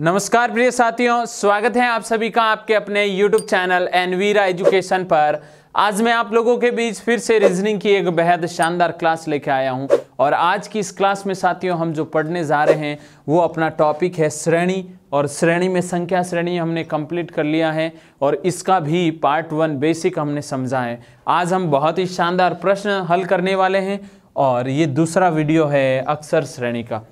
नमस्कार प्रिय साथियों स्वागत है आप सभी का आपके अपने यूट्यूब चैनल एनवीरा एजुकेशन पर आज मैं आप लोगों के बीच फिर से रीजनिंग की एक बेहद शानदार क्लास लेके आया हूं और आज की इस क्लास में साथियों हम जो पढ़ने जा रहे हैं वो अपना टॉपिक है श्रेणी और श्रेणी में संख्या श्रेणी हमने कंप्लीट कर लिया है और इसका भी पार्ट वन बेसिक हमने समझा है आज हम बहुत ही शानदार प्रश्न हल करने वाले हैं और ये दूसरा वीडियो है अक्सर श्रेणी का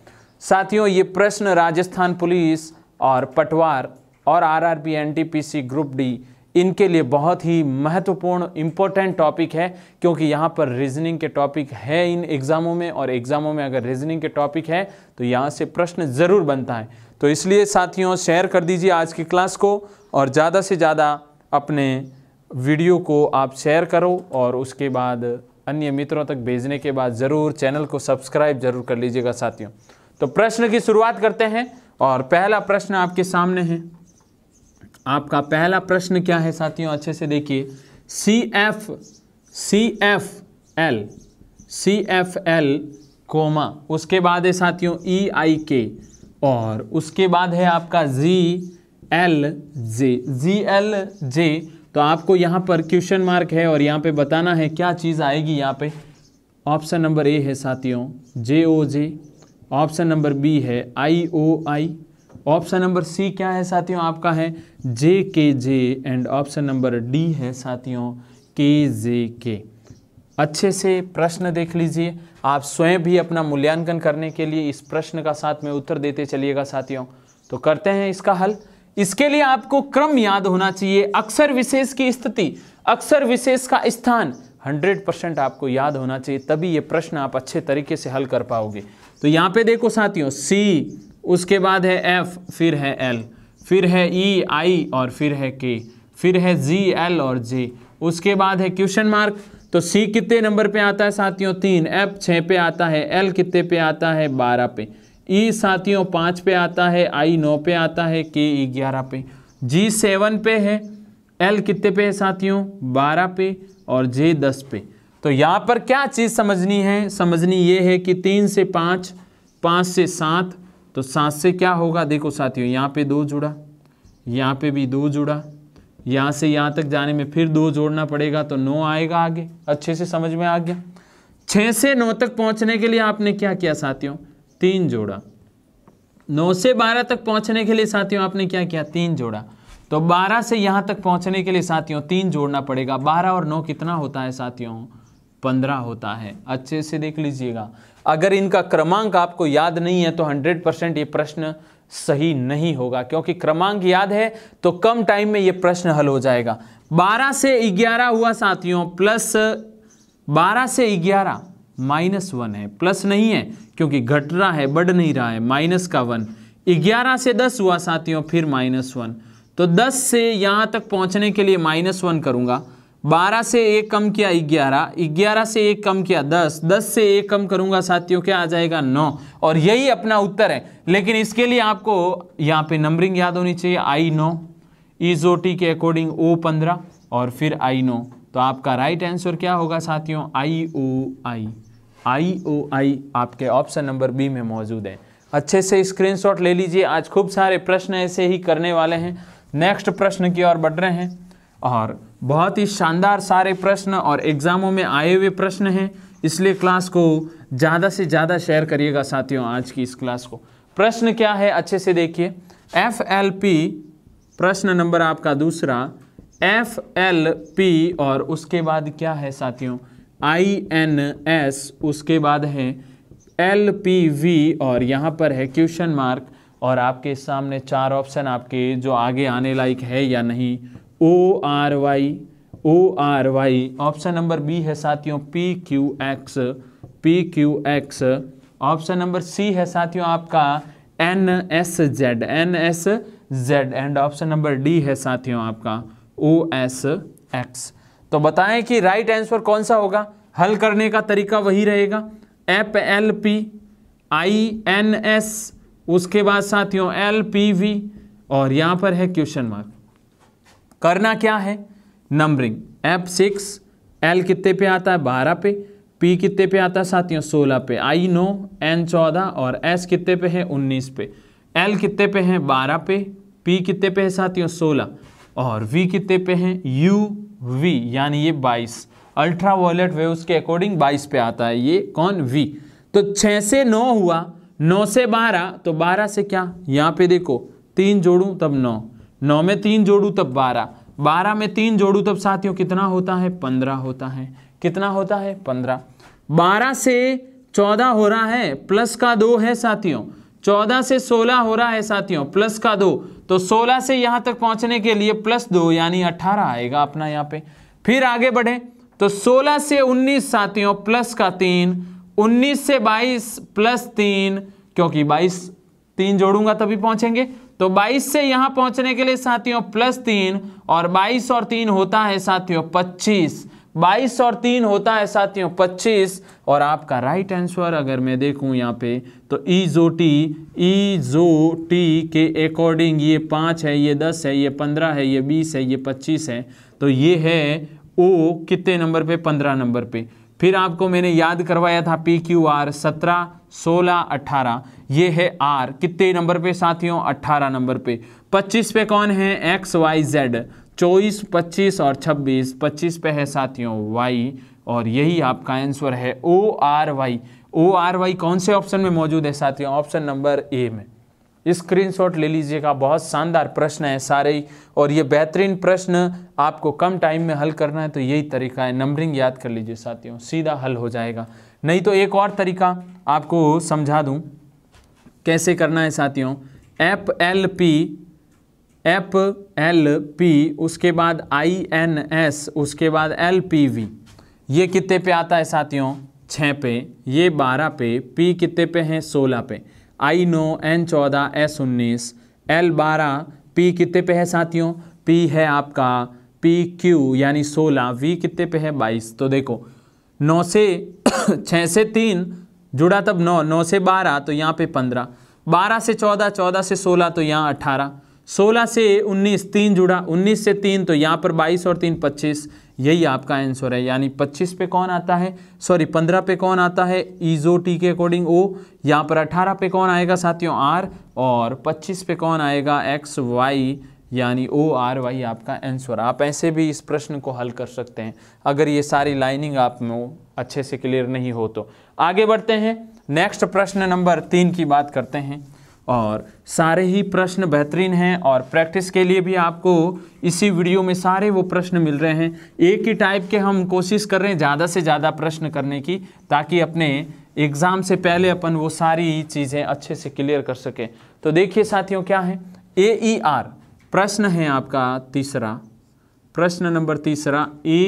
साथियों ये प्रश्न राजस्थान पुलिस और पटवार और आरआरबी एनटीपीसी ग्रुप डी इनके लिए बहुत ही महत्वपूर्ण इम्पोर्टेंट टॉपिक है क्योंकि यहाँ पर रीजनिंग के टॉपिक है इन एग्ज़ामों में और एग्ज़ामों में अगर रीजनिंग के टॉपिक है तो यहाँ से प्रश्न ज़रूर बनता है तो इसलिए साथियों शेयर कर दीजिए आज की क्लास को और ज़्यादा से ज़्यादा अपने वीडियो को आप शेयर करो और उसके बाद अन्य मित्रों तक भेजने के बाद ज़रूर चैनल को सब्सक्राइब जरूर कर लीजिएगा साथियों तो प्रश्न की शुरुआत करते हैं और पहला प्रश्न आपके सामने है आपका पहला प्रश्न क्या है साथियों अच्छे से देखिए C F C F L C F L comma उसके बाद है साथियों ई आई के और उसके बाद है आपका G L J G L J तो आपको यहाँ पर क्वेश्चन मार्क है और यहाँ पे बताना है क्या चीज़ आएगी यहाँ पे ऑप्शन नंबर ए है साथियों J O J option number B है I O I option number सी क्या है साथियों आपका है J K J and option number D है साथियों के जे के अच्छे से प्रश्न देख लीजिए आप स्वयं भी अपना मूल्यांकन करने के लिए इस प्रश्न का साथ में उत्तर देते चलिएगा साथियों तो करते हैं इसका हल इसके लिए आपको क्रम याद होना चाहिए अक्सर विशेष की स्थिति अक्सर विशेष का स्थान 100 परसेंट आपको याद होना चाहिए तभी ये प्रश्न आप अच्छे तरीके से हल कर पाओगे तो यहाँ पे देखो साथियों सी उसके बाद है एफ फिर है एल फिर है ई e, आई और फिर है के फिर है जी एल और जे उसके बाद है क्वेश्चन मार्क तो सी कितने नंबर पे आता है साथियों तीन एफ छः पे आता है एल कितने पे आता है बारह पे ई e साथियों पाँच पे आता है आई नौ पे आता है के ई ग्यारह पे जी सेवन पे है एल कितने पे है साथियों बारह पे और जे दस पे तो यहां पर क्या चीज़ समझनी है समझनी ये है कि तीन से पांच पांच से सात तो सात से क्या होगा देखो साथियों यहां पे दो जुड़ा यहां पे भी दो जुड़ा यहां से यहां तक जाने में फिर दो जोड़ना पड़ेगा तो नौ आएगा आगे अच्छे से समझ में आ गया छः से नौ तक पहुंचने के लिए आपने क्या किया साथियों तीन जोड़ा नौ से बारह तक पहुंचने के लिए साथियों आपने क्या किया तीन जोड़ा तो बारह से यहां तक पहुंचने के लिए साथियों तीन जोड़ना पड़ेगा बारह और नौ कितना होता है साथियों पंद्रह होता है अच्छे से देख लीजिएगा अगर इनका क्रमांक आपको याद नहीं है तो हंड्रेड परसेंट ये प्रश्न सही नहीं होगा क्योंकि क्रमांक याद है तो कम टाइम में ये प्रश्न हल हो जाएगा बारह से ग्यारह हुआ साथियों प्लस बारह से ग्यारह माइनस वन है प्लस नहीं है क्योंकि घट रहा है बढ़ नहीं रहा है माइनस का वन ग्यारह से दस हुआ साथियों फिर माइनस वन तो दस से यहाँ तक पहुँचने के लिए माइनस वन करूँगा बारह से एक कम किया ग्यारह ग्यारह से एक कम किया दस दस से एक कम करूंगा साथियों क्या आ जाएगा नौ और यही अपना उत्तर है लेकिन इसके लिए आपको यहाँ पे नंबरिंग याद होनी चाहिए आई नौ ईजोटी के अकॉर्डिंग ओ पंद्रह और फिर आई नो तो आपका राइट आंसर क्या होगा साथियों आई ओ आई आई ओ आई आपके ऑप्शन नंबर बी में मौजूद है अच्छे से स्क्रीन ले लीजिए आज खूब सारे प्रश्न ऐसे ही करने वाले हैं नेक्स्ट प्रश्न की ओर बढ़ रहे हैं और बहुत ही शानदार सारे प्रश्न और एग्ज़ामों में आए हुए प्रश्न हैं इसलिए क्लास को ज़्यादा से ज़्यादा शेयर करिएगा साथियों आज की इस क्लास को प्रश्न क्या है अच्छे से देखिए एफ एल पी प्रश्न नंबर आपका दूसरा एफ एल पी और उसके बाद क्या है साथियों आई एन एस उसके बाद है एल पी वी और यहाँ पर है क्वेश्चन मार्क और आपके सामने चार ऑप्शन आपके जो आगे आने लायक है या नहीं O R Y O R Y option number B है साथियों P Q X P Q X option number C है साथियों आपका N S Z N S Z and option number D है साथियों आपका ओ एस एक्स तो बताएं कि राइट आंसर कौन सा होगा हल करने का तरीका वही रहेगा F L P I N S उसके बाद साथियों एल पी वी और यहाँ पर है क्वेश्चन मार्क करना क्या है नंबरिंग एफ सिक्स एल कितने पे आता है बारह पे पी कितने पे आता है साथियों सोलह पे आई नो एन चौदह और एस कितने पे है उन्नीस पे एल कितने पे है बारह पे पी कितने पे है साथियों सोलह और वी कितने पे है यू वी यानी ये बाईस अल्ट्रा वॉलेट वेव्स के अकॉर्डिंग बाईस पे आता है ये कौन वी तो छः से नौ हुआ नौ से बारह तो बारह से क्या यहाँ पे देखो तीन जोड़ूँ तब नौ नौ में तीन जोड़ू तब बारह बारह में तीन जोड़ू तब साथियों कितना होता है पंद्रह होता है कितना होता है पंद्रह बारह से चौदह हो रहा है प्लस का दो है साथियों चौदह से सोलह हो रहा है साथियों प्लस का दो तो सोलह से यहां तक पहुंचने के लिए प्लस दो यानी अठारह आएगा अपना यहाँ पे फिर आगे बढ़े तो सोलह से उन्नीस साथियों प्लस का तीन उन्नीस से बाईस प्लस तीन क्योंकि बाईस तीन जोड़ूंगा तभी पहुंचेंगे तो 22 से यहां पहुंचने के लिए साथियों प्लस तीन और 22 और तीन होता है साथियों 25 22 और तीन होता है साथियों 25 और आपका राइट आंसर अगर मैं देखूं यहाँ पे तो ई e ई जो टी e जो टी के अकॉर्डिंग ये पांच है ये दस है ये पंद्रह है ये बीस है ये पच्चीस है तो ये है ओ कितने नंबर पे पंद्रह नंबर पे फिर आपको मैंने याद करवाया था पी क्यू आर सत्रह सोलह अट्ठारह ये है आर कितने नंबर पे साथियों अट्ठारह नंबर पे पच्चीस पे कौन है एक्स वाई जेड चौबीस पच्चीस और छब्बीस पच्चीस पे है साथियों वाई और यही आपका आंसर है O R Y O R Y कौन से ऑप्शन में मौजूद है साथियों ऑप्शन नंबर ए में स्क्रीनशॉट ले लीजिएगा बहुत शानदार प्रश्न है सारे ही और ये बेहतरीन प्रश्न आपको कम टाइम में हल करना है तो यही तरीका है नंबरिंग याद कर लीजिए साथियों सीधा हल हो जाएगा नहीं तो एक और तरीका आपको समझा दूं कैसे करना है साथियों F L P F L P उसके बाद आई एन एस उसके बाद एल पी वी ये कितने पे आता है साथियों छः पे ये बारह पे पी कितने पे हैं सोलह पे आई नो एन चौदह एस उन्नीस एल बारह पी कितने पे है साथियों पी है आपका पी क्यू यानी सोलह वी कितने पे है बाईस तो देखो नौ से छः से तीन जुड़ा तब नौ नौ से बारह तो यहाँ पे पंद्रह बारह से चौदह चौदह से सोलह तो यहाँ अठारह सोलह से उन्नीस तीन जुड़ा उन्नीस से तीन तो यहाँ पर बाईस और तीन पच्चीस यही आपका आंसर है यानी पच्चीस पे कौन आता है सॉरी पंद्रह पे कौन आता है ईजो टी के अकॉर्डिंग ओ यहाँ पर अठारह पे कौन आएगा साथियों आर और पच्चीस पे कौन आएगा एक्स वाई यानी ओ आर वाई आपका आंसर आप ऐसे भी इस प्रश्न को हल कर सकते हैं अगर ये सारी लाइनिंग आप में अच्छे से क्लियर नहीं हो तो आगे बढ़ते हैं नेक्स्ट प्रश्न नंबर तीन की बात करते हैं और सारे ही प्रश्न बेहतरीन हैं और प्रैक्टिस के लिए भी आपको इसी वीडियो में सारे वो प्रश्न मिल रहे हैं एक ही टाइप के हम कोशिश कर रहे हैं ज़्यादा से ज़्यादा प्रश्न करने की ताकि अपने एग्ज़ाम से पहले अपन वो सारी चीज़ें अच्छे से क्लियर कर सकें तो देखिए साथियों क्या है ए ई आर प्रश्न है आपका तीसरा प्रश्न नंबर तीसरा ए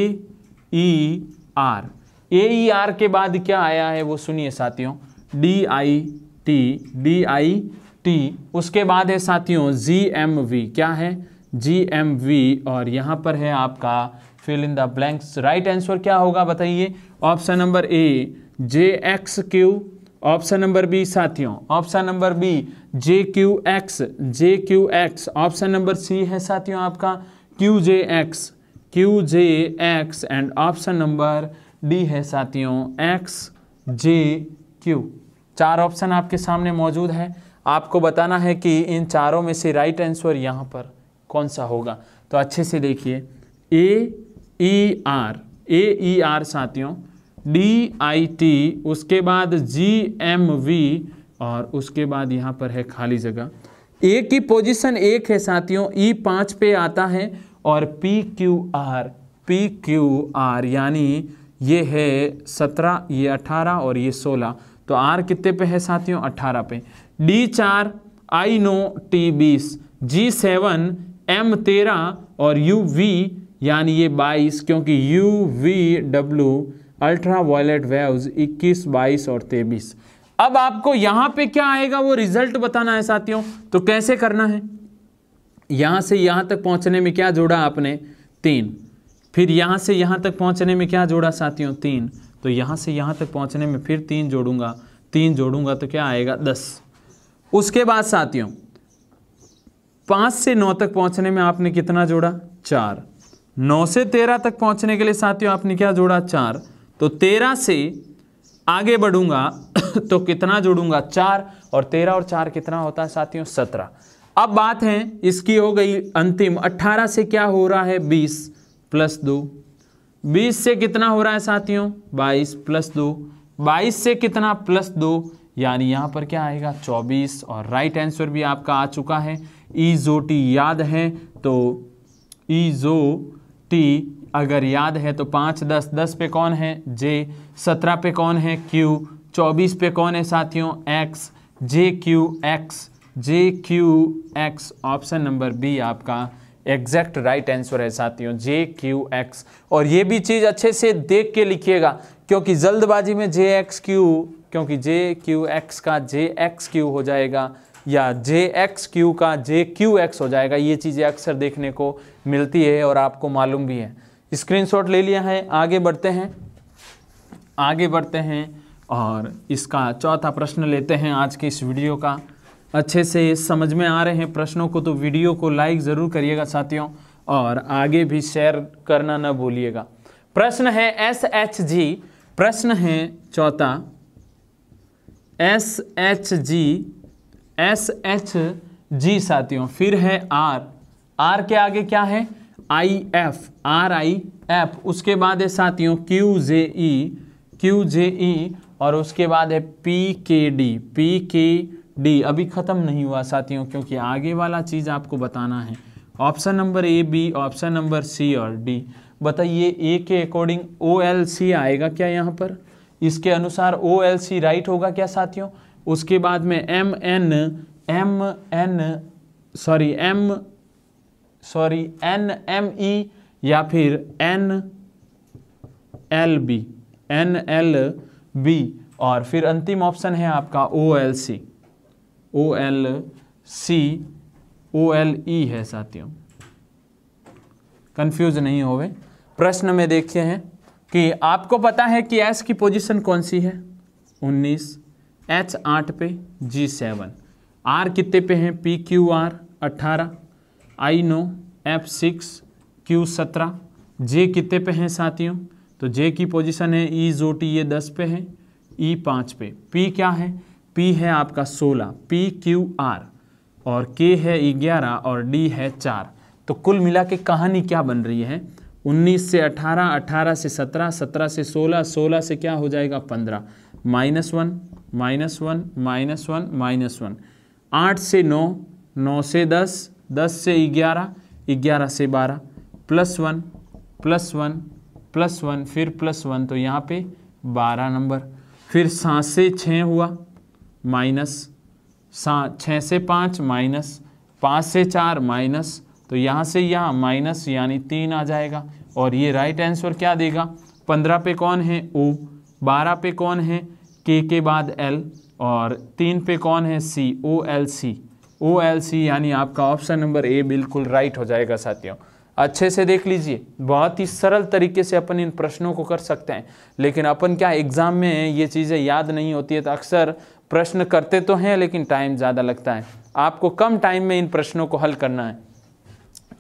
E R A E are के बाद क्या आया है वो सुनिए साथियों D I T D I T उसके बाद है साथियों जी एम वी क्या है जी एम वी और यहाँ पर है आपका fill in the blanks right answer क्या होगा बताइए option number A J X Q option number B साथियों option number B J Q X J Q X option number C है साथियों आपका Q J X Q J X and option number D है साथियों X J Q चार option आपके सामने मौजूद है आपको बताना है कि इन चारों में से राइट आंसर यहाँ पर कौन सा होगा तो अच्छे से देखिए A E R A E R साथियों डी आई टी उसके बाद जी एम वी और उसके बाद यहाँ पर है खाली जगह ए की पोजीशन एक है साथियों ई e पाँच पे आता है और P Q R P Q R यानी ये है सत्रह ये अठारह और ये सोलह तो आर कितने पे है साथियों अठारह पे डी चार आई नो टी बीस जी सेवन एम तेरह और यू वी यानी ये बाईस क्योंकि U V W ultra violet waves इक्कीस बाईस और तेईस अब आपको यहाँ पे क्या आएगा वो रिजल्ट बताना है साथियों तो कैसे करना है यहाँ से यहाँ तक पहुँचने में क्या जोड़ा आपने तीन फिर यहाँ से यहाँ तक पहुँचने में क्या जोड़ा साथियों तीन तो यहाँ से यहाँ तक पहुँचने में फिर तीन जोड़ूंगा तीन जोड़ूंगा तो क्या आएगा दस उसके बाद साथियों पाँच से नौ तक पहुँचने में आपने कितना जोड़ा चार नौ से तेरह तक पहुँचने के लिए साथियों आपने क्या जोड़ा चार तो तेरह से आगे बढ़ूंगा तो कितना जोड़ूंगा चार और तेरह और चार कितना होता है साथियों सत्रह अब बात है इसकी हो गई अंतिम अट्ठारह से क्या हो रहा है बीस प्लस दो बीस से कितना हो रहा है साथियों बाईस प्लस दो बाईस से कितना प्लस दो यानी यहाँ पर क्या आएगा चौबीस और राइट आंसर भी आपका आ चुका है ई जो टी याद है तो ई जो टी अगर याद है तो पाँच दस दस पे कौन है जे सत्रह पे कौन है क्यू चौबीस पे कौन है साथियों X J Q X J Q X option number B आपका एग्जैक्ट राइट आंसर है साथियों जे क्यू एक्स और ये भी चीज़ अच्छे से देख के लिखिएगा क्योंकि जल्दबाजी में जे एक्स क्यू क्योंकि जे क्यू एक्स का जे एक्स क्यू हो जाएगा या जे एक्स क्यू का जे क्यू एक्स हो जाएगा ये चीज़ें अक्सर देखने को मिलती है और आपको मालूम भी है स्क्रीनशॉट ले लिया है आगे बढ़ते हैं आगे बढ़ते हैं और इसका चौथा प्रश्न लेते हैं आज के इस वीडियो का अच्छे से समझ में आ रहे हैं प्रश्नों को तो वीडियो को लाइक ज़रूर करिएगा साथियों और आगे भी शेयर करना न भूलिएगा प्रश्न है एस एच जी प्रश्न है चौथा S H G S H G साथियों फिर है आर आर के आगे क्या है I F R I F उसके बाद है साथियों क्यू जे ई क्यू जे ई और उसके बाद है पी के डी पी के डी अभी ख़त्म नहीं हुआ साथियों क्योंकि आगे वाला चीज़ आपको बताना है option number A B option number C और डी बताइए ए के अकॉर्डिंग ओ एल सी आएगा क्या यहाँ पर इसके अनुसार ओ एल सी राइट होगा क्या साथियों उसके बाद में M N M N sorry M sorry N M E या फिर N L B N L B और फिर अंतिम ऑप्शन है आपका O L C O L C O L E है साथियों कंफ्यूज नहीं होवे प्रश्न में देखिए हैं कि आपको पता है कि एस की पोजीशन कौन सी है 19 एच आठ पे जी सेवन आर कितने पे हैं पी क्यू आर अट्ठारह I no F six Q सत्रह जे कितने पे हैं साथियों तो जे की पोजीशन है ई e, जो टी ये दस पे है ई e पाँच पे पी क्या है पी है आपका सोलह पी क्यू आर और के है ग्यारह और डी है चार तो कुल मिला के कहानी क्या बन रही है उन्नीस से अठारह अठारह से सत्रह सत्रह से सोलह सोलह से क्या हो जाएगा पंद्रह minus one minus one minus one minus one आठ से नौ नौ से दस दस से ग्यारह ग्यारह से बारह plus one plus one plus one फिर प्लस वन तो यहाँ पे बारह नंबर फिर सात से छः हुआ माइनस सा छः से पाँच माइनस पाँच से चार माइनस तो यहाँ से यहाँ माइनस यानी तीन आ जाएगा और ये राइट आंसर क्या देगा पंद्रह पे कौन है ओ बारह पे कौन है के के बाद एल और तीन पे कौन है सी O L C O L सी यानी आपका ऑप्शन नंबर ए बिल्कुल राइट हो जाएगा साथियों अच्छे से देख लीजिए बहुत ही सरल तरीके से अपन इन प्रश्नों को कर सकते हैं लेकिन अपन क्या एग्ज़ाम में ये चीज़ें याद नहीं होती है तो अक्सर प्रश्न करते तो हैं लेकिन टाइम ज़्यादा लगता है आपको कम टाइम में इन प्रश्नों को हल करना है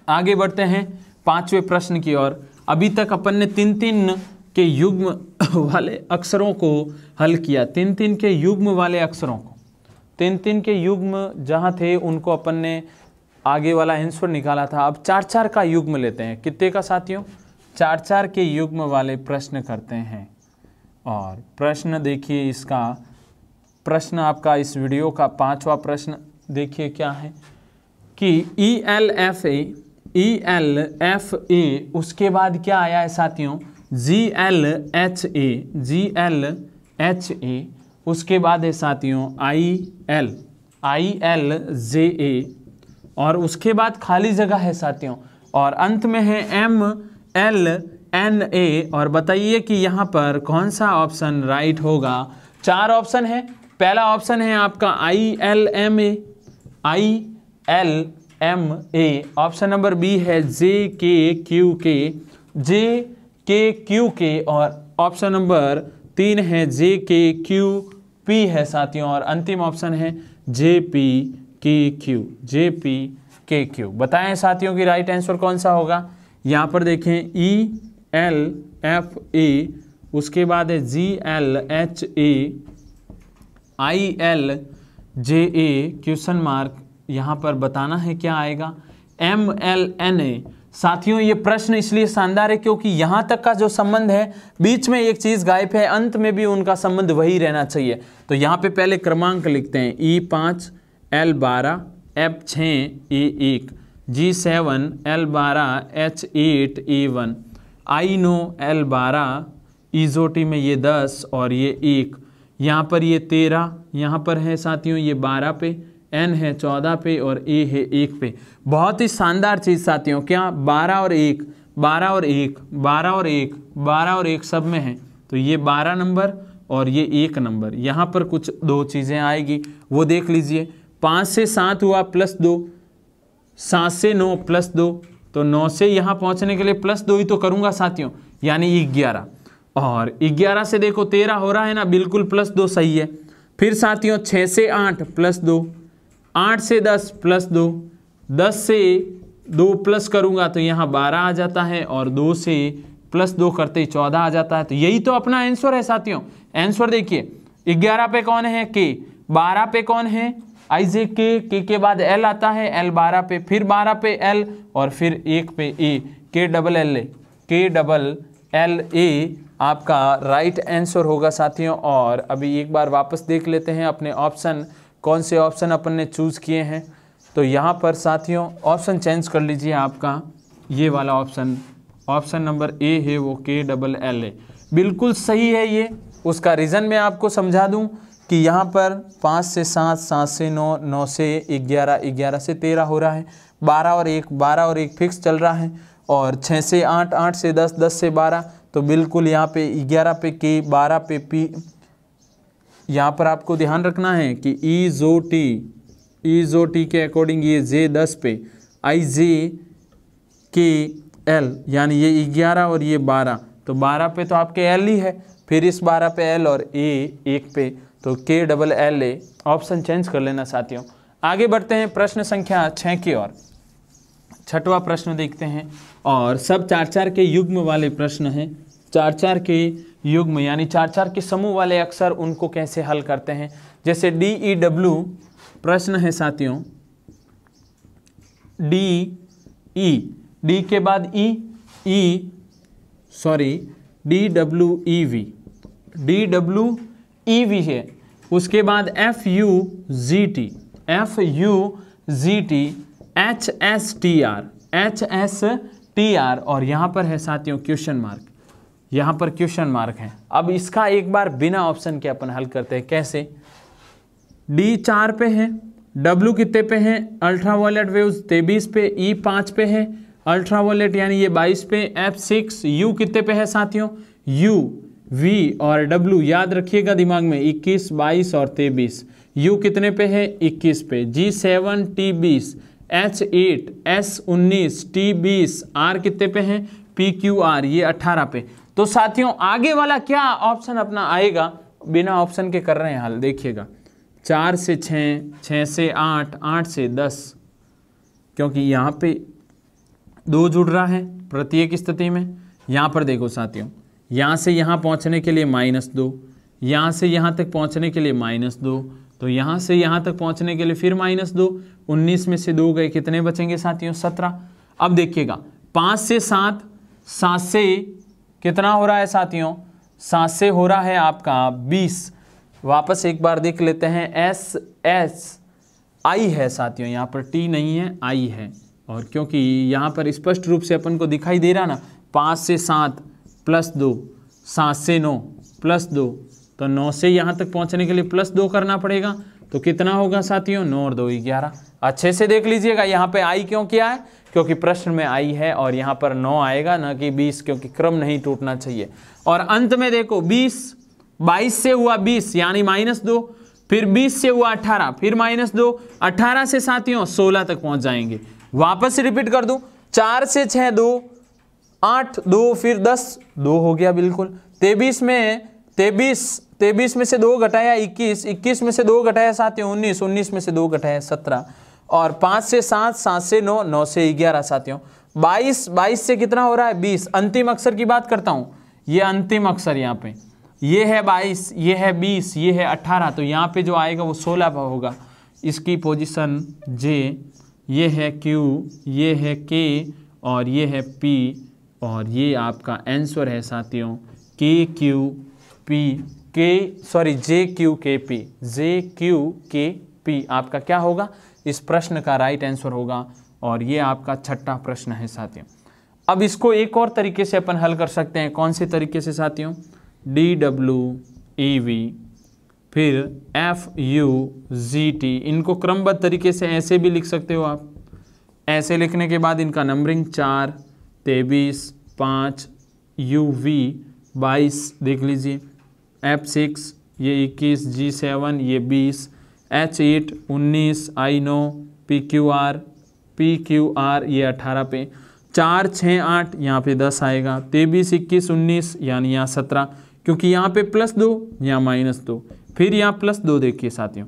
आगे बढ़ते हैं पांचवें प्रश्न की ओर अभी तक अपन ने तीन तीन के युग्म वाले अक्षरों को हल किया तीन तीन के युग्म वाले अक्षरों को तीन तीन के युग्म जहाँ थे उनको अपन ने आगे वाला आंसर निकाला था अब चार चार का युग्म लेते हैं कितने का साथियों चार चार के युग्म वाले प्रश्न करते हैं और प्रश्न देखिए इसका प्रश्न आपका इस वीडियो का पांचवा प्रश्न देखिए क्या है कि E L F A E L F A उसके बाद क्या आया है साथियों G L H A G L H A उसके बाद है साथियों I L I L J ए और उसके बाद खाली जगह है साथियों और अंत में है एम एल एन ए और बताइए कि यहाँ पर कौन सा ऑप्शन राइट होगा चार ऑप्शन है पहला ऑप्शन है आपका I L M A I L M A option number B है जे के क्यू के जे के क्यू के और ऑप्शन नंबर तीन है जे के क्यू पी है साथियों और अंतिम ऑप्शन है J P K Q J P K Q बताएं साथियों की राइट आंसर कौन सा होगा यहाँ पर देखें ई एल एफ ए उसके बाद है G L H A I L J A question mark यहाँ पर बताना है क्या आएगा एम एल एन ए साथियों ये प्रश्न इसलिए शानदार है क्योंकि यहाँ तक का जो संबंध है बीच में एक चीज़ गायब है अंत में भी उनका संबंध वही रहना चाहिए तो यहाँ पे पहले क्रमांक लिखते हैं ई पाँच एल बारह एफ छः ए एक जी सेवन एल बारह H eight A one I नो एल बारह ईजोटी में ये दस और ये एक यहाँ पर ये तेरह यहाँ पर है साथियों ये बारह पे एन है चौदह पे और ए है एक पे बहुत ही शानदार चीज़ साथियों क्या बारह और एक बारह और एक बारह और एक बारह और एक सब में है तो ये बारह नंबर और ये एक नंबर यहाँ पर कुछ दो चीज़ें आएगी वो देख लीजिए पाँच से सात हुआ प्लस दो सात से नौ प्लस दो तो नौ से यहाँ पहुँचने के लिए प्लस दो ही तो करूँगा साथियों यानी ग्यारह और 11 से देखो 13 हो रहा है ना बिल्कुल प्लस दो सही है फिर साथियों 6 से 8 प्लस दो 8 से 10 प्लस दो 10 से दो प्लस करूँगा तो यहाँ 12 आ जाता है और दो से प्लस दो करते ही चौदह आ जाता है तो यही तो अपना आंसर है साथियों आंसर देखिए ग्यारह पे कौन है के बारह पे कौन है आई जे के के के बाद एल आता है एल बारह पे फिर बारह पे एल और फिर एक पे ए के डबल एल ए के डबल एल ए आपका राइट आंसर होगा साथियों और अभी एक बार वापस देख लेते हैं अपने ऑप्शन कौन से ऑप्शन अपन ने चूज़ किए हैं तो यहाँ पर साथियों ऑप्शन चेंज कर लीजिए आपका ये वाला ऑप्शन ऑप्शन नंबर ए है वो के डबल एल ए बिल्कुल सही है ये उसका रीज़न मैं आपको समझा दूँ कि यहाँ पर पाँच से सात सात से नौ नौ से ग्यारह ग्यारह से तेरह हो रहा है बारह और एक बारह और एक फिक्स चल रहा है और छः से आठ आठ से दस दस से बारह तो बिल्कुल यहाँ पे ग्यारह पे के बारह पे पी यहाँ पर आपको ध्यान रखना है कि ई e जो टी ई e जो टी के अकॉर्डिंग ये जे दस पे आई जे के एल यानी ये ग्यारह और ये बारह तो बारह पे तो आपके एल ही है फिर इस बारह पे एल और ए एक पे तो K double L A option change कर लेना साथियों आगे बढ़ते हैं प्रश्न संख्या छः की ओर छठवा प्रश्न देखते हैं और सब चार चार के युग्म वाले प्रश्न हैं चार चार के युग्म यानी चार चार के समूह वाले अक्सर उनको कैसे हल करते हैं जैसे डी ई डब्ल्यू प्रश्न है साथियों डी ई डी के बाद E E sorry D W E V D W E V है उसके बाद F U G T F U G T H S T R H S T R और यहाँ पर है साथियों क्वेश्चन मार्क यहाँ पर क्वेश्चन मार्क है अब इसका एक बार बिना ऑप्शन के अपन हल करते हैं कैसे डी चार पे है डब्लू कितने पे है अल्ट्रा वॉलेट वेव तेबीस पे ई e पाँच पे है अल्ट्रा वॉलेट यानी ये बाईस पे एफ सिक्स यू कितने पे है साथियों यू वी और डब्लू याद रखिएगा दिमाग में इक्कीस बाईस और तेबीस यू कितने पे है इक्कीस पे जी सेवन टी बीस एच एट एस उन्नीस टी बीस आर कितने पे हैं पी क्यू आर ये अट्ठारह पे तो साथियों आगे वाला क्या ऑप्शन अपना आएगा बिना ऑप्शन के कर रहे हैं हाल देखिएगा चार से छः छः से आठ आठ से दस क्योंकि यहाँ पे दो जुड़ रहा है प्रत्येक स्थिति में यहाँ पर देखो साथियों यहाँ से यहाँ पहुँचने के लिए माइनस दो यहाँ से यहाँ तक पहुँचने के लिए माइनस दो तो यहाँ से यहाँ तक पहुँचने के लिए फिर माइनस दो उन्नीस में से दो गए कितने बचेंगे साथियों सत्रह अब देखिएगा पाँच से सात सात से कितना हो रहा है साथियों सात से हो रहा है आपका बीस वापस एक बार देख लेते हैं एस एस आई है साथियों यहाँ पर टी नहीं है आई है और क्योंकि यहाँ पर स्पष्ट रूप से अपन को दिखाई दे रहा ना पाँच से सात प्लस दो सात से नौ प्लस दो तो नौ से यहाँ तक पहुँचने के लिए प्लस दो करना पड़ेगा तो कितना होगा साथियों नौ और दो ग्यारह अच्छे से देख लीजिएगा यहाँ पे आई क्यों किया है क्योंकि प्रश्न में आई है और यहाँ पर नौ आएगा ना कि बीस क्योंकि क्रम नहीं टूटना चाहिए और अंत में देखो बीस बाईस से हुआ बीस यानी माइनस दो फिर बीस से हुआ अठारह फिर माइनस दो अठारह से साथियों सोलह तक पहुँच जाएंगे वापस रिपीट कर दूँ चार से छः दो आठ दो फिर दस दो हो गया बिल्कुल तेबीस में तेबीस तेईस में से दो घटाया इक्कीस इक्कीस में से दो घटाया सात उन्नीस उन्नीस में से दो घटाया सत्रह और पाँच से सात सात से नौ नौ से ग्यारह साथियों बाईस बाईस से कितना हो रहा है बीस अंतिम अक्षर की बात करता हूँ ये अंतिम अक्षर यहाँ पे ये है बाईस ये है बीस ये है अट्ठारह तो यहाँ पे जो आएगा वो सोलह होगा इसकी पोजिशन जे ये है क्यू ये है के और ये है पी और ये आपका आंसर है साथियों K Q P K sorry J Q K P J Q K P आपका क्या होगा इस प्रश्न का राइट आंसर होगा और ये आपका छठा प्रश्न है साथियों अब इसको एक और तरीके से अपन हल कर सकते हैं कौन से तरीके से साथियों डी डब्ल्यू ई वी फिर एफ यू जी टी इनको क्रमबद्ध तरीके से ऐसे भी लिख सकते हो आप ऐसे लिखने के बाद इनका नंबरिंग चार तेबीस पाँच यू वी बाईस देख लीजिए एफ सिक्स ये इक्कीस जी सेवन ये बीस एच एट उन्नीस आई नो P Q R P Q R ये अठारह पे चार छः आठ यहाँ पे दस आएगा तेईस इक्कीस उन्नीस यानी यहाँ सत्रह क्योंकि यहाँ पे प्लस दो यहाँ माइनस दो फिर यहाँ प्लस दो देखिए साथियों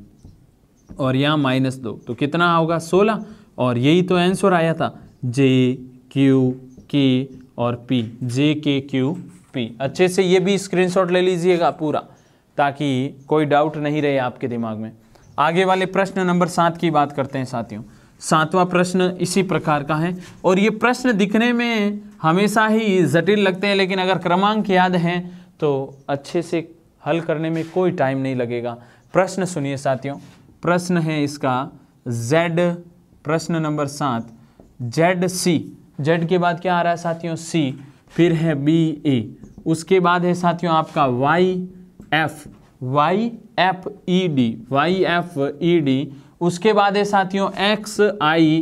और यहाँ माइनस दो तो कितना होगा सोलह और यही तो आंसर आया था जे क्यू के और पी जे के क्यू पी अच्छे से ये भी स्क्रीनशॉट ले लीजिएगा पूरा ताकि कोई डाउट नहीं रहे आपके दिमाग में आगे वाले प्रश्न नंबर सात की बात करते हैं साथियों सातवां प्रश्न इसी प्रकार का है और ये प्रश्न दिखने में हमेशा ही जटिल लगते हैं लेकिन अगर क्रमांक याद हैं तो अच्छे से हल करने में कोई टाइम नहीं लगेगा प्रश्न सुनिए साथियों प्रश्न है इसका जेड प्रश्न नंबर सात जेड सी जेड के बाद क्या आ रहा है साथियों सी फिर है बी ए e। उसके बाद है साथियों आपका Y F Y F E D Y F E D उसके बाद है साथियों X I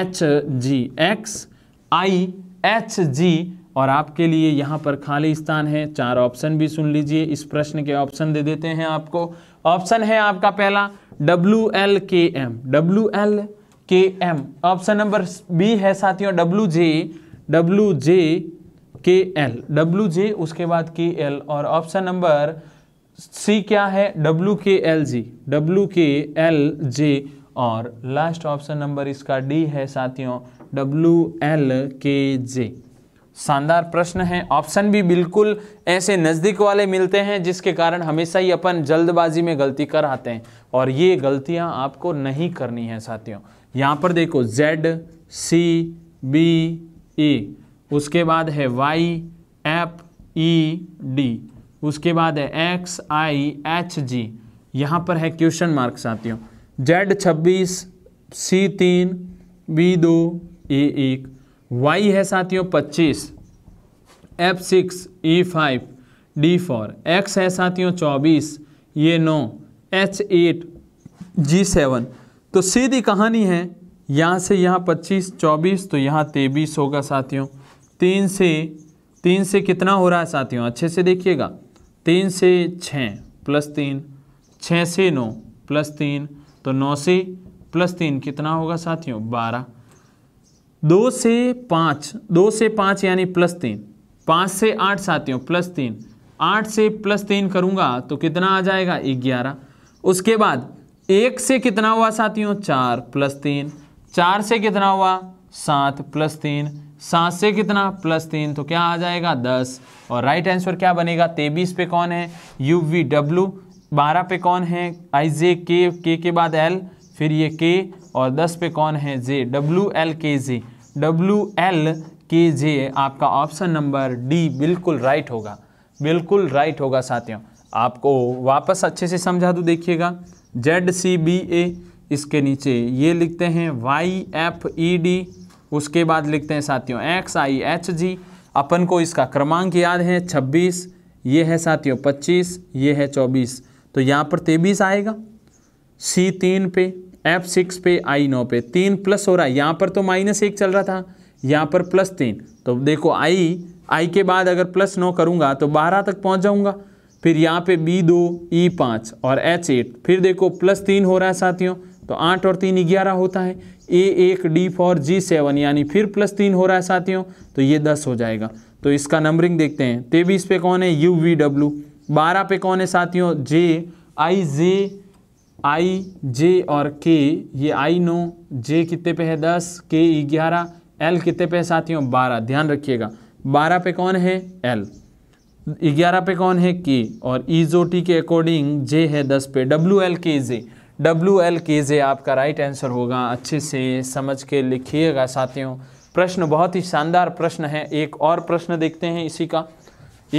H G X I H G और आपके लिए यहाँ पर खाली स्थान है चार ऑप्शन भी सुन लीजिए इस प्रश्न के ऑप्शन दे देते हैं आपको ऑप्शन है आपका पहला W L K M W L K M option number B है साथियों डब्ल्यू जे डब्ल्यू जे के एल डब्ल्यू जे उसके बाद के एल और ऑप्शन नंबर सी क्या है W K L G W K L J और लास्ट ऑप्शन नंबर इसका डी है साथियों डब्ल्यू एल के जे शानदार प्रश्न है ऑप्शन भी बिल्कुल ऐसे नज़दीक वाले मिलते हैं जिसके कारण हमेशा ही अपन जल्दबाजी में गलती कर आते हैं और ये गलतियां आपको नहीं करनी है साथियों यहाँ पर देखो जेड सी बी ई उसके बाद है वाई एफ ई डी उसके बाद है एक्स आई एच जी यहाँ पर है क्वेश्चन मार्क साथियों जेड छब्बीस सी तीन बी दो ए एक वाई है साथियों पच्चीस F six E five D four X है साथियों चौबीस ये नौ एच एट जी सेवन तो सीधी कहानी है यहाँ से यहाँ पच्चीस चौबीस तो यहाँ तेबीस होगा साथियों तीन से तीन से कितना हो रहा है साथियों अच्छे से देखिएगा तीन से छः प्लस तीन छः से नौ प्लस तीन तो नौ से प्लस तीन कितना होगा साथियों बारह दो से पाँच दो से पाँच यानी प्लस तीन पाँच से आठ साथियों प्लस तीन आठ से प्लस तीन करूँगा तो कितना आ जाएगा ग्यारह उसके बाद एक से कितना हुआ साथियों चार प्लस तीन चार से कितना हुआ सात प्लस तीन सात से कितना प्लस तीन तो क्या आ जाएगा दस और राइट आंसर क्या बनेगा तेबीस पे कौन है यू वी डब्ल्यू बारह पे कौन है आई जे के के के बाद एल फिर ये के और दस पे कौन है J W L K J W L K J आपका ऑप्शन नंबर डी बिल्कुल राइट होगा बिल्कुल राइट होगा साथियों आपको वापस अच्छे से समझा दूँ देखिएगा जेड सी बी ए इसके नीचे ये लिखते हैं वाई एफ ई डी उसके बाद लिखते हैं साथियों एक्स आई एच जी अपन को इसका क्रमांक याद है छब्बीस ये है साथियों पच्चीस ये है चौबीस तो यहाँ पर तेबीस आएगा सी तीन पे एफ सिक्स पे आई नौ पे तीन प्लस हो रहा है यहाँ पर तो माइनस एक चल रहा था यहाँ पर प्लस तीन तो देखो आई आई के बाद अगर प्लस नौ करूँगा तो बारह तक पहुँच जाऊँगा फिर यहाँ पे बी दो ई e पाँच और एच एट फिर देखो प्लस तीन हो रहा है साथियों तो आठ और तीन ग्यारह होता है ए एक डी फोर जी सेवन यानी फिर प्लस तीन हो रहा है साथियों तो ये दस हो जाएगा तो इसका नंबरिंग देखते हैं तेईस पे कौन है यू वी डब्ल्यू बारह पे कौन है साथियों जे आई जे आई जे और के ये आई नो जे कितने पे है दस के ग्यारह एल कितने पे है साथियों बारह ध्यान रखिएगा बारह पे कौन है एल ग्यारह पे कौन है के और ईजोटी e के अकॉर्डिंग जे है दस पे W L K J W L K J आपका राइट आंसर होगा अच्छे से समझ के लिखिएगा साथियों प्रश्न बहुत ही शानदार प्रश्न है एक और प्रश्न देखते हैं इसी का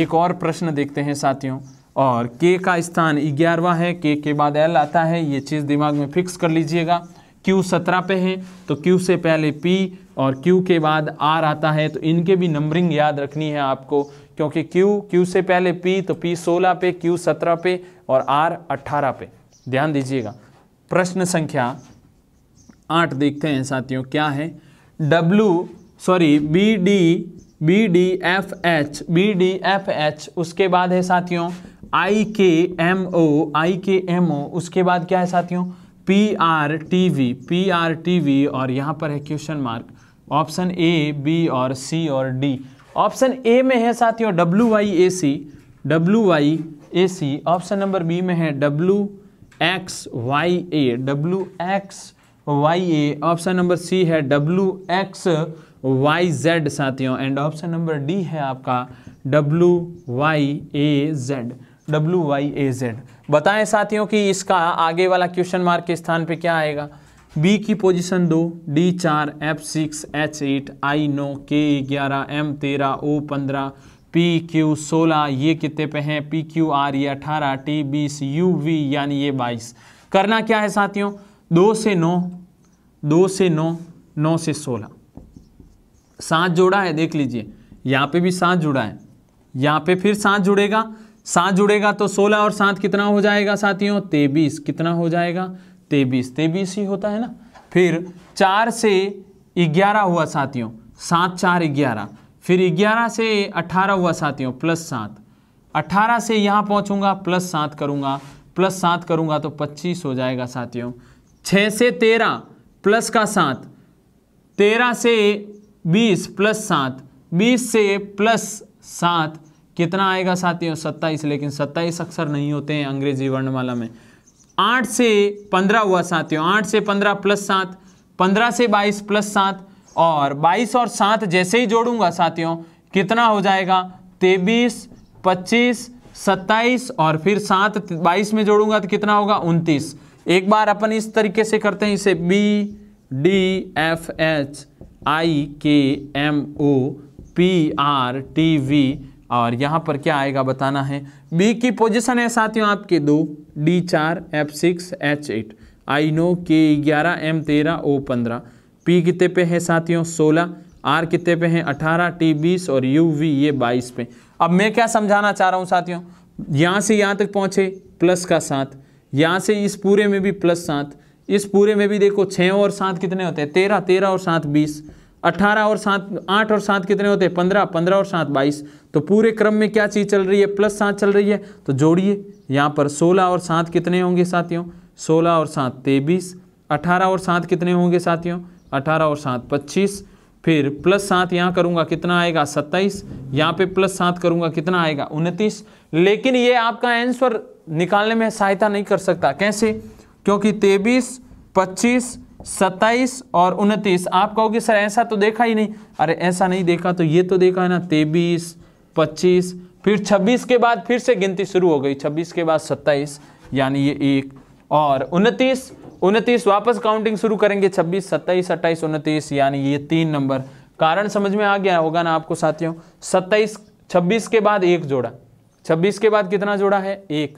एक और प्रश्न देखते हैं साथियों और के का स्थान ग्यारहवा है के के बाद एल आता है ये चीज़ दिमाग में फिक्स कर लीजिएगा क्यू सत्रह पे है तो क्यू से पहले पी और क्यू के बाद आर आता है तो इनके भी नंबरिंग याद रखनी है आपको क्योंकि क्यू क्यू से पहले पी तो पी सोलह पे क्यू सत्रह पे और आर अट्ठारह पे ध्यान दीजिएगा प्रश्न संख्या आठ देखते हैं साथियों क्या है W sorry B D B D F H B D F H उसके बाद है साथियों आई के एम ओ आई के एम ओ उसके बाद क्या है साथियों P R T V P R T V और यहाँ पर है question mark option A B और सी और डी ऑप्शन ए में है साथियों W Y A C W Y A C option number B में है W X Y A W X Y A option number C है W X Y Z साथियों and option number D है आपका W Y A Z W Y A Z बताएं साथियों कि इसका आगे वाला क्वेश्चन मार्क के स्थान पे क्या आएगा बी की पोजीशन दो डी चार F six H eight I नौ के ग्यारह एम तेरह ओ पंद्रह पी क्यू सोलह ये कितने पे हैं पी क्यू आर ये अठारह टी बीस यू वी यानी ये बाईस करना क्या है साथियों दो से नौ दो से नौ नौ से सोलह सात जोड़ा है देख लीजिए यहाँ पे भी सात जुड़ा है यहाँ पे फिर सात जुड़ेगा सात जुड़ेगा तो सोलह और सात कितना हो जाएगा साथियों तेबीस कितना हो जाएगा तेबीस तेबीस ही होता है ना फिर चार से ग्यारह हुआ साथियों सात चार ग्यारह फिर ग्यारह से 18 हुआ साथियों प्लस सात अट्ठारह से यहाँ पहुँचूंगा प्लस सात करूँगा प्लस सात करूँगा तो पच्चीस हो जाएगा साथियों छः से तेरह प्लस का सात तेरह से बीस प्लस सात बीस से प्लस सात कितना आएगा साथियों सत्ताईस लेकिन सत्ताईस अक्सर नहीं होते हैं अंग्रेजी वर्णमाला में आठ से पंद्रह हुआ साथियों आठ से पंद्रह प्लस सात पंद्रह से बाईस प्लस सात और 22 और 7 जैसे ही जोड़ूंगा साथियों कितना हो जाएगा 23, 25, 27 और फिर 7 22 में जोड़ूंगा तो कितना होगा 29 एक बार अपन इस तरीके से करते हैं इसे B D F H I K M O P R T V और यहाँ पर क्या आएगा बताना है बी की पोजीशन है साथियों आपके दो डी चार F six H eight I नो के ग्यारह एम तेरह ओ पंद्रह पी कितने पे है साथियों सोलह आर कितने पे है अठारह टी बीस और यू वी ये बाईस पे अब मैं क्या समझाना चाह रहा हूँ साथियों यहाँ से यहाँ तक पहुँचे प्लस का साथ यहाँ से इस पूरे में भी प्लस सात इस पूरे में भी देखो छः और सात कितने होते हैं तेरह तेरह और सात बीस अठारह और सात आठ और सात कितने होते हैं पंद्रह पंद्रह और सात बाईस तो पूरे क्रम में क्या चीज़ चल रही है प्लस सात चल रही है तो जोड़िए यहाँ पर सोलह और सात कितने होंगे साथियों सोलह और सात तेईस अठारह और सात कितने होंगे साथियों अठारह और सात पच्चीस फिर प्लस सात यहाँ करूँगा कितना आएगा सत्ताईस यहाँ पे प्लस सात करूँगा कितना आएगा उनतीस लेकिन ये आपका आंसर निकालने में सहायता नहीं कर सकता कैसे क्योंकि तेबीस पच्चीस सत्ताईस और उनतीस आप कहोगे सर ऐसा तो देखा ही नहीं अरे ऐसा नहीं देखा तो ये तो देखा है ना तेबीस पच्चीस फिर छब्बीस के बाद फिर से गिनती शुरू हो गई छब्बीस के बाद सत्ताईस यानी ये एक और उनतीस उनतीस वापस काउंटिंग शुरू करेंगे छब्बीस सत्ताईस अट्ठाईस उनतीस यानी ये तीन नंबर कारण समझ में आ गया होगा ना आपको साथियों सत्ताईस छब्बीस के बाद एक जोड़ा छब्बीस के बाद कितना जोड़ा है एक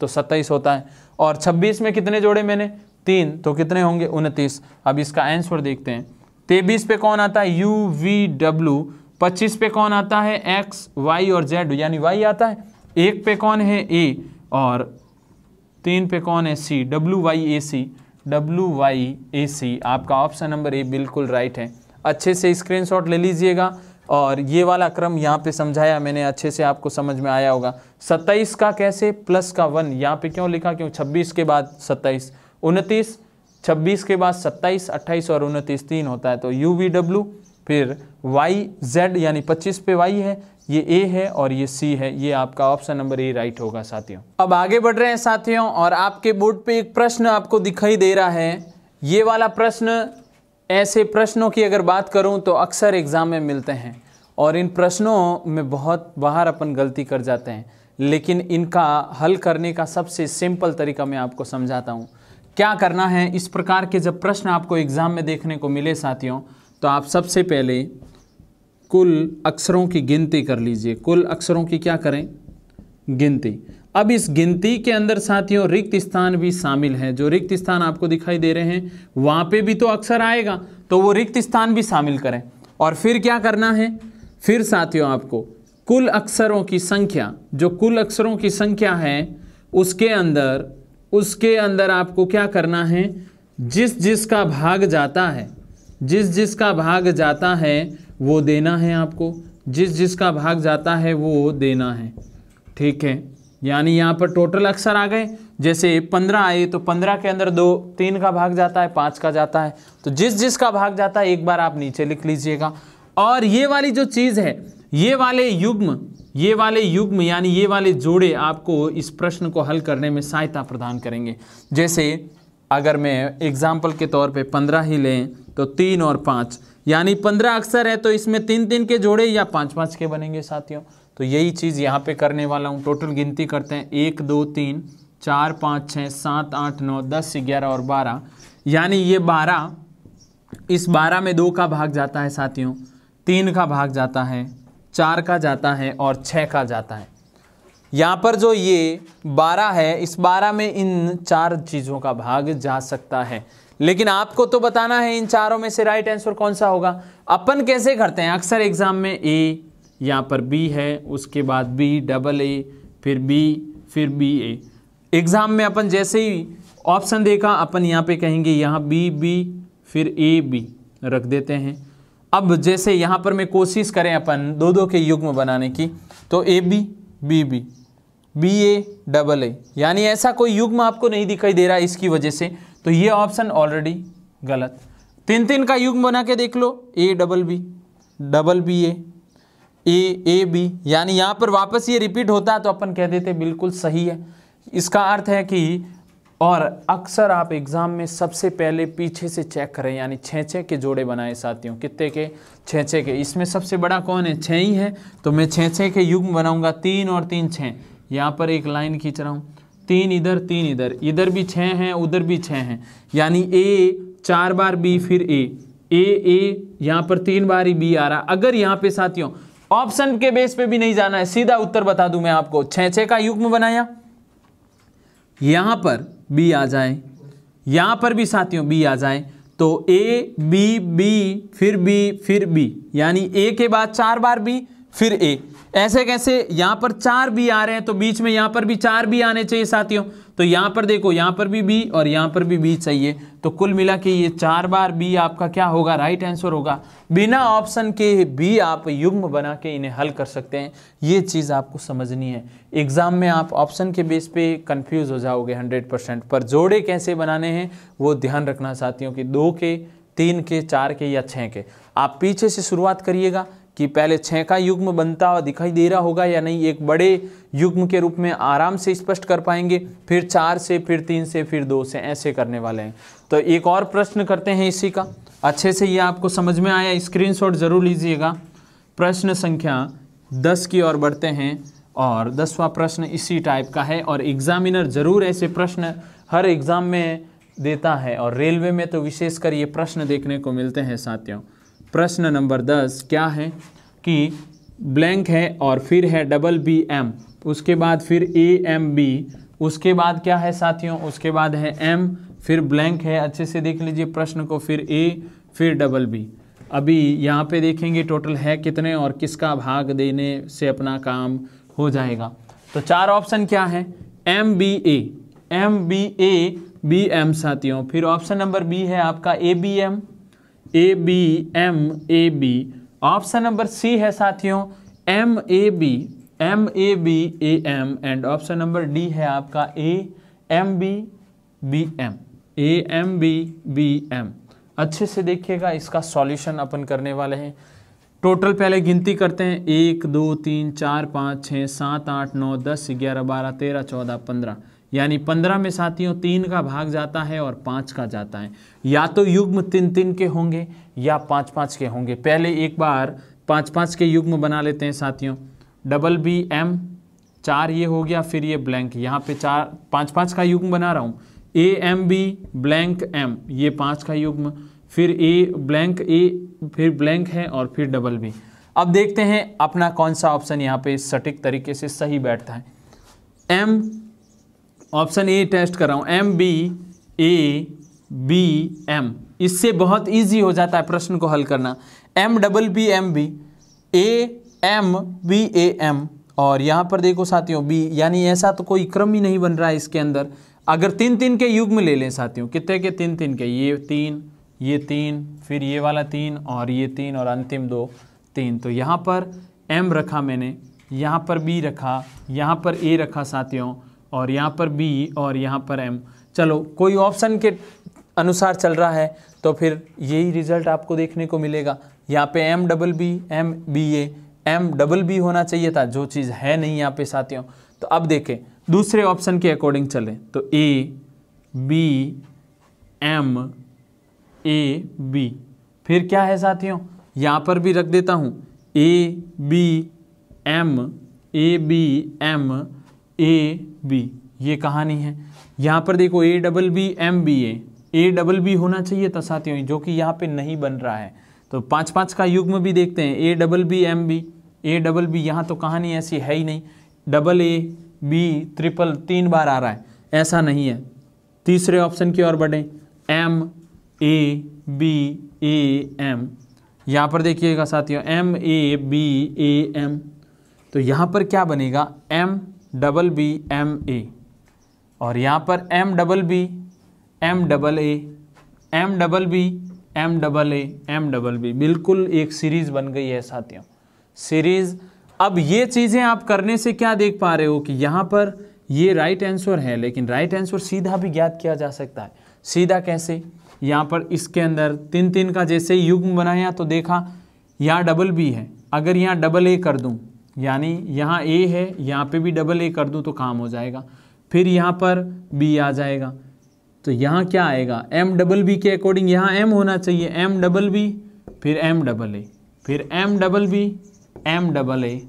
तो सत्ताईस होता है और छब्बीस में कितने जोड़े मैंने तीन तो कितने होंगे उनतीस अब इसका आंसर देखते हैं तेबीस पे कौन आता है यू वी डब्ल्यू पच्चीस पे कौन आता है एक्स वाई और जेड यानी वाई आता है एक पे कौन है ए और तीन पे कौन है C W Y A C W Y A C आपका ऑप्शन नंबर ए बिल्कुल राइट है अच्छे से स्क्रीनशॉट ले लीजिएगा और ये वाला क्रम यहाँ पे समझाया मैंने अच्छे से आपको समझ में आया होगा 27 का कैसे प्लस का वन यहाँ पे क्यों लिखा क्यों 26 के बाद 27 उनतीस 26 के बाद 27 28 और उनतीस तीन होता है तो यू वी डब्ल्यू फिर वाई जेड यानी 25 पे वाई है ये ए है और ये सी है ये आपका ऑप्शन नंबर ए राइट होगा साथियों अब आगे बढ़ रहे हैं साथियों और आपके बोर्ड पे एक प्रश्न आपको दिखाई दे रहा है ये वाला प्रश्न ऐसे प्रश्नों की अगर बात करूं तो अक्सर एग्ज़ाम में मिलते हैं और इन प्रश्नों में बहुत बाहर अपन गलती कर जाते हैं लेकिन इनका हल करने का सबसे सिंपल तरीका मैं आपको समझाता हूँ क्या करना है इस प्रकार के जब प्रश्न आपको एग्ज़ाम में देखने को मिले साथियों तो आप सबसे पहले कुल अक्षरों की गिनती कर लीजिए कुल अक्षरों की क्या करें गिनती अब इस गिनती के अंदर साथियों रिक्त स्थान भी शामिल है जो रिक्त स्थान आपको दिखाई दे रहे हैं वहाँ पे भी तो अक्षर आएगा तो वो रिक्त स्थान भी शामिल करें और फिर क्या करना है फिर साथियों आपको कुल अक्षरों की संख्या जो कुल अक्षरों की संख्या है उसके अंदर उसके अंदर आपको क्या करना है जिस जिसका भाग जाता है जिस जिस का भाग जाता है वो देना है आपको जिस जिस का भाग जाता है वो देना है ठीक है यानी यहाँ पर टोटल अक्षर आ गए जैसे पंद्रह आए तो पंद्रह के अंदर दो तीन का भाग जाता है पाँच का जाता है तो जिस जिस का भाग जाता है एक बार आप नीचे लिख लीजिएगा और ये वाली जो चीज़ है ये वाले युग्म ये वाले युग्म यानी ये वाले जोड़े आपको इस प्रश्न को हल करने में सहायता प्रदान करेंगे जैसे अगर मैं एग्ज़ाम्पल के तौर पे पंद्रह ही लें तो तीन और पाँच यानी पंद्रह अक्सर है तो इसमें तीन तीन के जोड़े या पाँच पाँच के बनेंगे साथियों तो यही चीज़ यहाँ पे करने वाला हूँ टोटल गिनती करते हैं एक दो तीन चार पाँच छः सात आठ नौ दस ग्यारह और बारह यानी ये बारह इस बारह में दो का भाग जाता है साथियों तीन का भाग जाता है चार का जाता है और छः का जाता है यहाँ पर जो ये बारह है इस बारह में इन चार चीज़ों का भाग जा सकता है लेकिन आपको तो बताना है इन चारों में से राइट आंसर कौन सा होगा अपन कैसे करते हैं अक्सर एग्ज़ाम में ए यहाँ पर बी है उसके बाद बी डबल ए फिर बी फिर बी ए एग्ज़ाम में अपन जैसे ही ऑप्शन देखा अपन यहाँ पे कहेंगे यहाँ बी बी फिर ए बी रख देते हैं अब जैसे यहाँ पर मैं कोशिश करें अपन दो दो के युग्म बनाने की तो A B B B B A double A यानी ऐसा कोई युग्म आपको नहीं दिखाई दे रहा है इसकी वजह से तो ये ऑप्शन ऑलरेडी गलत तीन तीन का युग्म बना के देख लो A double B double B A A A B यानी यहाँ पर वापस ये रिपीट होता है तो अपन कह देते बिल्कुल सही है इसका अर्थ है कि और अक्सर आप एग्ज़ाम में सबसे पहले पीछे से चेक करें यानी छः छः के जोड़े बनाए साथियों कितने के छः छः के इसमें सबसे बड़ा कौन है छः ही है तो मैं छः छः के युग्म बनाऊंगा तीन और तीन छः यहाँ पर एक लाइन खींच रहा हूँ तीन इधर तीन इधर इधर भी छः हैं उधर भी छः हैं यानी ए चार बार बी फिर ए ए ए यहाँ पर तीन बार ही बी आ रहा अगर यहाँ पे साथियों ऑप्शन के बेस पे भी नहीं जाना है सीधा उत्तर बता दूं मैं आपको छः छः का युग्म बनाया यहाँ पर बी आ जाए यहाँ पर भी साथियों बी आ जाए तो ए बी बी फिर बी फिर बी यानी ए के बाद चार बार बी फिर ए ऐसे कैसे यहाँ पर चार बी आ रहे हैं तो बीच में यहाँ पर भी चार बी आने चाहिए साथियों तो यहाँ पर देखो यहाँ पर भी बी और यहाँ पर भी बी चाहिए तो कुल मिला के ये चार बार बी आपका क्या होगा राइट आंसर होगा बिना ऑप्शन के बी आप युग्म बना के इन्हें हल कर सकते हैं ये चीज़ आपको समझनी है एग्ज़ाम में आप ऑप्शन के बेस पे कंफ्यूज हो जाओगे हंड्रेड परसेंट पर जोड़े कैसे बनाने हैं वो ध्यान रखना साथियों की दो के तीन के चार के या छः के आप पीछे से शुरुआत करिएगा कि पहले छः का युग्म बनता हुआ दिखाई दे रहा होगा या नहीं एक बड़े युग्म के रूप में आराम से स्पष्ट कर पाएंगे फिर चार से फिर तीन से फिर दो से ऐसे करने वाले हैं तो एक और प्रश्न करते हैं इसी का अच्छे से ये आपको समझ में आया स्क्रीनशॉट ज़रूर लीजिएगा प्रश्न संख्या दस की ओर बढ़ते हैं और दसवा प्रश्न इसी टाइप का है और एग्जामिनर ज़रूर ऐसे प्रश्न हर एग्ज़ाम में देता है और रेलवे में तो विशेषकर ये प्रश्न देखने को मिलते हैं साथियों प्रश्न नंबर दस क्या है कि ब्लैंक है और फिर है डबल बी एम उसके बाद फिर ए एम बी उसके बाद क्या है साथियों उसके बाद है एम फिर ब्लैंक है अच्छे से देख लीजिए प्रश्न को फिर ए फिर डबल बी अभी यहाँ पे देखेंगे टोटल है कितने और किसका भाग देने से अपना काम हो जाएगा तो चार ऑप्शन क्या है M B A M B A B M साथियों फिर ऑप्शन नंबर बी है आपका A B M A B M A B option number C है साथियों M A B M A B A M and option number D है आपका A M B B M A M B B M अच्छे से देखिएगा इसका solution अपन करने वाले हैं टोटल पहले गिनती करते हैं एक दो तीन चार पाँच छः सात आठ नौ दस ग्यारह बारह तेरह चौदह पंद्रह यानी पंद्रह में साथियों तीन का भाग जाता है और पाँच का जाता है या तो युग्म तीन तीन के होंगे या पाँच पाँच के होंगे पहले एक बार पाँच पाँच के युग्म बना लेते हैं साथियों डबल बी एम चार ये हो गया फिर ये ब्लैंक यहाँ पे चार पाँच पाँच का युग्म बना रहा हूँ A M B blank M ये पाँच का युग्म फिर ए ब्लैंक ए फिर ब्लैंक है और फिर डबल बी अब देखते हैं अपना कौन सा ऑप्शन यहाँ पे सटीक तरीके से सही बैठता है एम ऑप्शन ए टेस्ट कर रहा हूँ M B A B M इससे बहुत इजी हो जाता है प्रश्न को हल करना M double B M B A M B A M और यहाँ पर देखो साथियों बी यानी ऐसा तो कोई क्रम ही नहीं बन रहा है इसके अंदर अगर तीन तीन के युग में ले लें साथियों कितने के तीन तीन के ये तीन ये तीन फिर ये वाला तीन और ये तीन और अंतिम दो तीन तो यहाँ पर एम रखा मैंने यहाँ पर बी रखा यहाँ पर ए रखा साथियों और यहाँ पर बी और यहाँ पर एम चलो कोई ऑप्शन के अनुसार चल रहा है तो फिर यही रिजल्ट आपको देखने को मिलेगा यहाँ पे M double B M B A M double B होना चाहिए था जो चीज़ है नहीं यहाँ पे साथियों तो अब देखें दूसरे ऑप्शन के अकॉर्डिंग चलें तो A B M A B फिर क्या है साथियों यहाँ पर भी रख देता हूँ A B M A B M A B ये कहानी है यहाँ पर देखो A double B M B A A double B होना चाहिए था साथियों जो कि यहाँ पे नहीं बन रहा है तो पाँच पाँच का युग्म भी देखते हैं A double B M B A double B यहाँ तो कहानी ऐसी है ही नहीं डबल ए बी ट्रिपल तीन बार आ रहा है ऐसा नहीं है तीसरे ऑप्शन की ओर बढ़ें M A B A M यहाँ पर देखिएगा साथियों M A B A M तो यहाँ पर क्या बनेगा M double B M A और यहाँ पर M double B M double A M double B M double A M double B बिल्कुल एक सीरीज़ बन गई है साथियों सीरीज़ अब ये चीज़ें आप करने से क्या देख पा रहे हो कि यहाँ पर ये राइट आंसर है लेकिन राइट आंसर सीधा भी ज्ञात किया जा सकता है सीधा कैसे यहाँ पर इसके अंदर तीन तीन का जैसे युग्म बनाया तो देखा यहाँ डबल बी है अगर यहाँ डबल ए कर दूँ यानी यहाँ ए है यहाँ पे भी डबल ए कर दूँ तो काम हो जाएगा फिर यहाँ पर बी आ जाएगा तो यहाँ क्या आएगा एम डबल बी के अकॉर्डिंग यहाँ एम होना चाहिए एम डबल बी फिर एम डबल ए फिर M double B M double A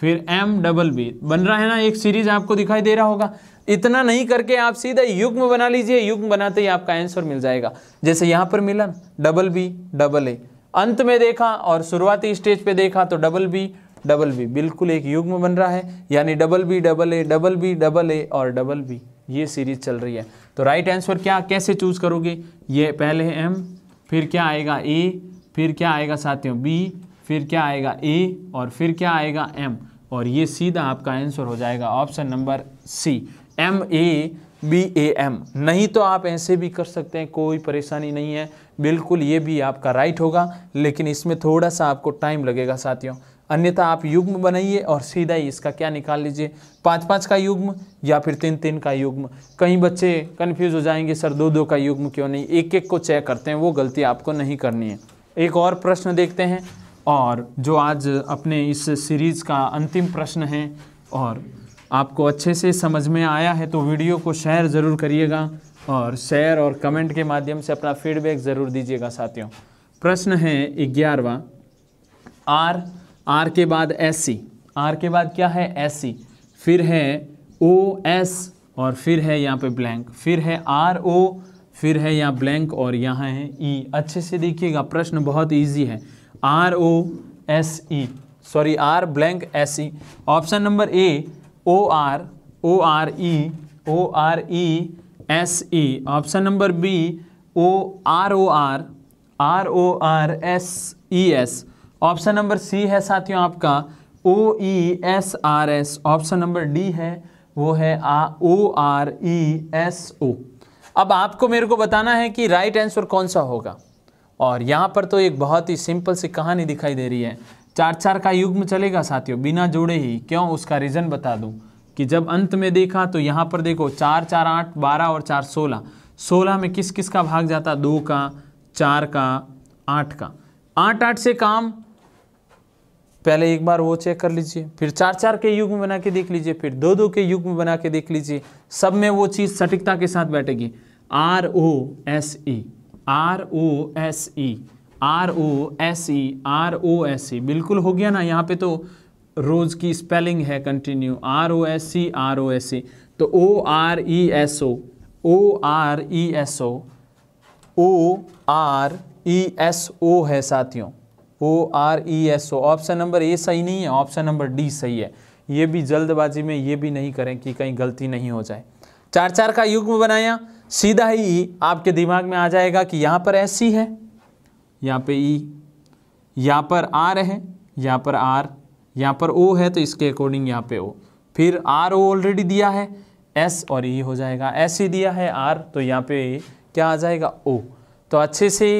फिर एम डबल बी बन रहा है ना एक सीरीज आपको दिखाई दे रहा होगा इतना नहीं करके आप सीधा युग्म बना लीजिए युग्म बनाते ही आपका आंसर मिल जाएगा जैसे यहाँ पर मिला डबल बी डबल ए अंत में देखा और शुरुआती स्टेज पे देखा तो डबल बी डबल बी बिल्कुल एक युग्म बन रहा है यानी double B double A double B double A और डबल बी ये सीरीज चल रही है तो राइट आंसर क्या कैसे चूज करोगे ये पहले एम फिर क्या आएगा ए फिर क्या आएगा साथियों बी फिर क्या आएगा ए और फिर क्या आएगा एम और ये सीधा आपका आंसर हो जाएगा option number C M A B A M नहीं तो आप ऐसे भी कर सकते हैं कोई परेशानी नहीं है बिल्कुल ये भी आपका राइट होगा लेकिन इसमें थोड़ा सा आपको टाइम लगेगा साथियों अन्यथा आप युग्म बनाइए और सीधा ही इसका क्या निकाल लीजिए पाँच पाँच का युग्म या फिर तीन तीन का युग्म कई बच्चे कन्फ्यूज हो जाएंगे सर दो दो का युग्म क्यों नहीं एक एक को चेक करते हैं वो गलती आपको नहीं करनी है एक और प्रश्न देखते हैं और जो आज अपने इस सीरीज़ का अंतिम प्रश्न है और आपको अच्छे से समझ में आया है तो वीडियो को शेयर ज़रूर करिएगा और शेयर और कमेंट के माध्यम से अपना फीडबैक ज़रूर दीजिएगा साथियों प्रश्न है ग्यारहवा आर आर के बाद एस सी आर के बाद क्या है एस सी फिर है ओ एस और फिर है यहाँ पे ब्लैंक फिर है आर ओ फिर है यहाँ ब्लैंक और यहाँ है ई e। अच्छे से देखिएगा प्रश्न बहुत ईजी है R O S E sorry R blank S E option number A O R O R E O R E S E option number B O R O R R O R S E S option number C है साथियों आपका O E S R S option number D है वो है आ ओ R E S ओ अब आपको मेरे को बताना है कि राइट आंसर कौन सा होगा और यहाँ पर तो एक बहुत ही सिंपल सी कहानी दिखाई दे रही है चार चार का युग्म चलेगा साथियों बिना जोड़े ही क्यों उसका रीज़न बता दूँ कि जब अंत में देखा तो यहाँ पर देखो चार चार आठ बारह और चार सोलह सोलह में किस किस का भाग जाता दो का चार का आठ का आठ आठ से काम पहले एक बार वो चेक कर लीजिए फिर चार चार के युग में बना के देख लीजिए फिर दो दो के युग में बना के देख लीजिए सब में वो चीज़ सटीकता के साथ बैठेगी R O S E R O S E R O S E R O S E बिल्कुल हो गया ना यहाँ पे तो रोज़ की स्पेलिंग है continue R O S C R O S C तो O R E S O O R E S O O R E S O है साथियों O R E S O option number A सही नहीं है option number D सही है ये भी जल्दबाजी में ये भी नहीं करें कि कहीं गलती नहीं हो जाए चार चार का युग्म बनाया सीधा ही e आपके दिमाग में आ जाएगा कि यहाँ पर एस सी e है यहाँ पे ई e, यहाँ पर आर है यहाँ पर आर यहाँ पर ओ है तो इसके अकॉर्डिंग यहाँ पे ओ फिर आर ओ ऑलरेडी दिया है एस और ई हो जाएगा एस ही दिया है आर तो यहाँ पे क्या आ जाएगा ओ तो अच्छे से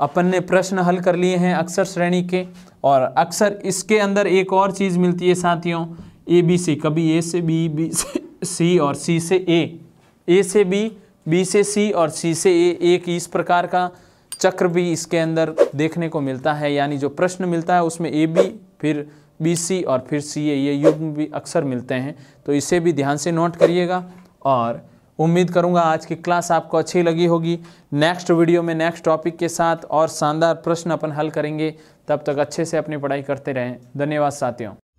अपन ने प्रश्न हल कर लिए हैं अक्सर श्रेणी के और अक्सर इसके अंदर एक और चीज़ मिलती है साथियों ए बी सी कभी ए से बी बी से सी और सी से ए ए से बी बी से सी और सी से ए एक इस प्रकार का चक्र भी इसके अंदर देखने को मिलता है यानी जो प्रश्न मिलता है उसमें ए बी फिर बी सी और फिर सी ए ये युग्म भी अक्सर मिलते हैं तो इसे भी ध्यान से नोट करिएगा और उम्मीद करूंगा आज की क्लास आपको अच्छी लगी होगी नेक्स्ट वीडियो में नेक्स्ट टॉपिक के साथ और शानदार प्रश्न अपन हल करेंगे तब तक अच्छे से अपनी पढ़ाई करते रहें धन्यवाद साथियों